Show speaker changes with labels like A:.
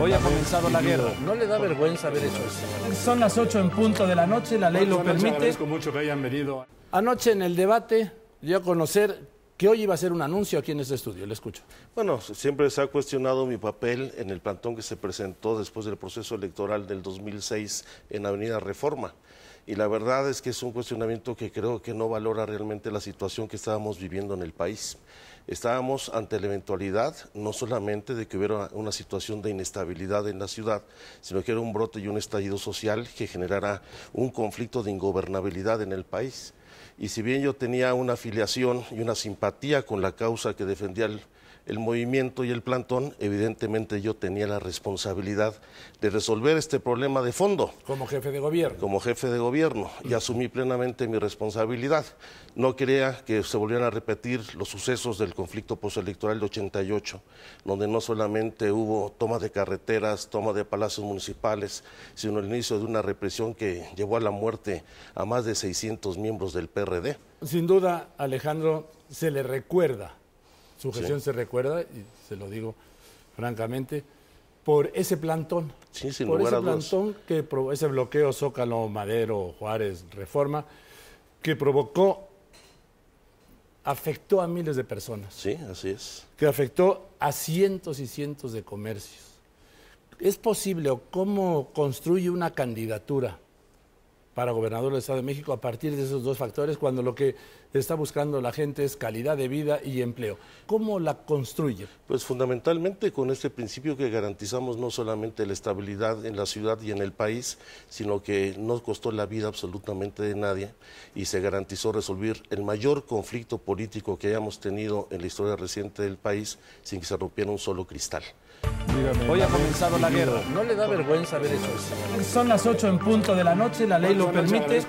A: Hoy ha comenzado la guerra. ¿No le da vergüenza ver eso?
B: Son las 8 en punto de la noche, la ley lo permite. mucho que hayan venido. Anoche en el debate dio a conocer que hoy iba a ser un anuncio aquí en este estudio. Le escucho.
A: Bueno, siempre se ha cuestionado mi papel en el plantón que se presentó después del proceso electoral del 2006 en Avenida Reforma. Y la verdad es que es un cuestionamiento que creo que no valora realmente la situación que estábamos viviendo en el país. Estábamos ante la eventualidad no solamente de que hubiera una situación de inestabilidad en la ciudad, sino que era un brote y un estallido social que generara un conflicto de ingobernabilidad en el país. Y si bien yo tenía una afiliación y una simpatía con la causa que defendía el, el movimiento y el plantón, evidentemente yo tenía la responsabilidad de resolver este problema de fondo. Como jefe de gobierno. Como jefe de gobierno y asumí plenamente mi responsabilidad. No quería que se volvieran a repetir los sucesos del conflicto postelectoral de 88, donde no solamente hubo toma de carreteras, toma de palacios municipales, sino el inicio de una represión que llevó a la muerte a más de 600 miembros del PRD.
B: Sin duda, Alejandro, se le recuerda, su gestión se recuerda, y se lo digo francamente, por ese plantón. Sí, por ese plantón que ese bloqueo Zócalo, Madero, Juárez, Reforma, que provocó, afectó a miles de personas. Sí, así es. Que afectó a cientos y cientos de comercios. ¿Es posible o cómo construye una candidatura para gobernador del Estado de México a partir de esos dos factores, cuando lo que está buscando la gente es calidad de vida y empleo. ¿Cómo la construye?
A: Pues fundamentalmente con este principio que garantizamos no solamente la estabilidad en la ciudad y en el país, sino que no costó la vida absolutamente de nadie y se garantizó resolver el mayor conflicto político que hayamos tenido en la historia reciente del país sin que se rompiera un solo cristal. Hoy ha comenzado la guerra. ¿No le da vergüenza ver eso?
B: Son las 8 en punto de la noche, la ley lo permite.